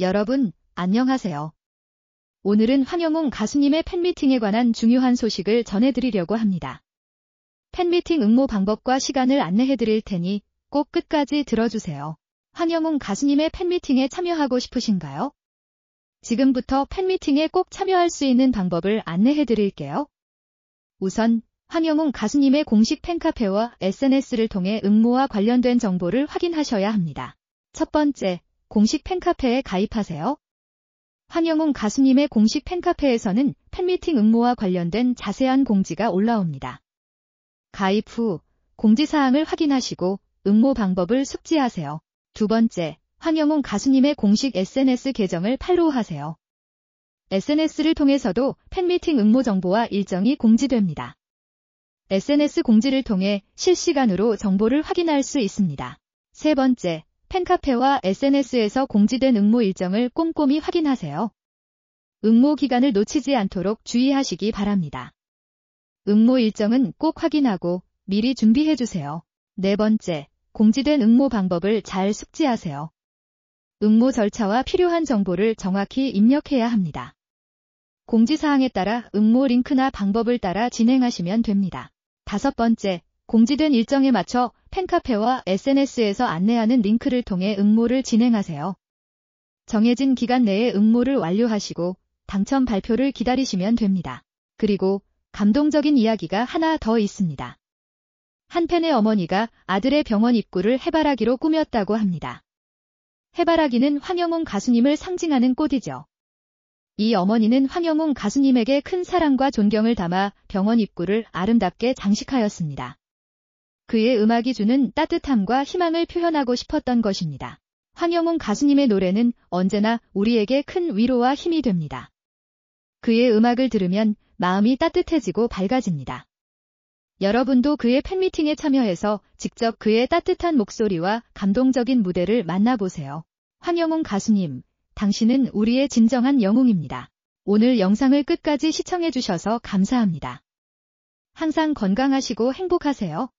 여러분, 안녕하세요. 오늘은 황영웅 가수님의 팬미팅에 관한 중요한 소식을 전해드리려고 합니다. 팬미팅 응모 방법과 시간을 안내해드릴 테니 꼭 끝까지 들어주세요. 황영웅 가수님의 팬미팅에 참여하고 싶으신가요? 지금부터 팬미팅에 꼭 참여할 수 있는 방법을 안내해드릴게요. 우선 황영웅 가수님의 공식 팬카페와 SNS를 통해 응모와 관련된 정보를 확인하셔야 합니다. 첫 번째, 공식 팬카페에 가입하세요. 황영웅 가수님의 공식 팬카페에서는 팬미팅 응모와 관련된 자세한 공지가 올라옵니다. 가입 후 공지사항을 확인하시고 응모 방법을 숙지하세요. 두 번째, 황영웅 가수님의 공식 SNS 계정을 팔로우하세요. SNS를 통해서도 팬미팅 응모 정보와 일정이 공지됩니다. SNS 공지를 통해 실시간으로 정보를 확인할 수 있습니다. 세 번째, 팬카페와 SNS에서 공지된 응모 일정을 꼼꼼히 확인하세요. 응모 기간을 놓치지 않도록 주의하시기 바랍니다. 응모 일정은 꼭 확인하고 미리 준비해 주세요. 네 번째, 공지된 응모 방법을 잘 숙지하세요. 응모 절차와 필요한 정보를 정확히 입력해야 합니다. 공지사항에 따라 응모 링크나 방법을 따라 진행하시면 됩니다. 다섯 번째, 공지된 일정에 맞춰 팬카페와 SNS에서 안내하는 링크를 통해 응모를 진행하세요. 정해진 기간 내에 응모를 완료하시고 당첨 발표를 기다리시면 됩니다. 그리고 감동적인 이야기가 하나 더 있습니다. 한편의 어머니가 아들의 병원 입구를 해바라기로 꾸몄다고 합니다. 해바라기는 황영웅 가수님을 상징하는 꽃이죠. 이 어머니는 황영웅 가수님에게 큰 사랑과 존경을 담아 병원 입구를 아름답게 장식하였습니다. 그의 음악이 주는 따뜻함과 희망을 표현하고 싶었던 것입니다. 황영웅 가수님의 노래는 언제나 우리에게 큰 위로와 힘이 됩니다. 그의 음악을 들으면 마음이 따뜻해지고 밝아집니다. 여러분도 그의 팬미팅에 참여해서 직접 그의 따뜻한 목소리와 감동적인 무대를 만나보세요. 황영웅 가수님, 당신은 우리의 진정한 영웅입니다. 오늘 영상을 끝까지 시청해주셔서 감사합니다. 항상 건강하시고 행복하세요.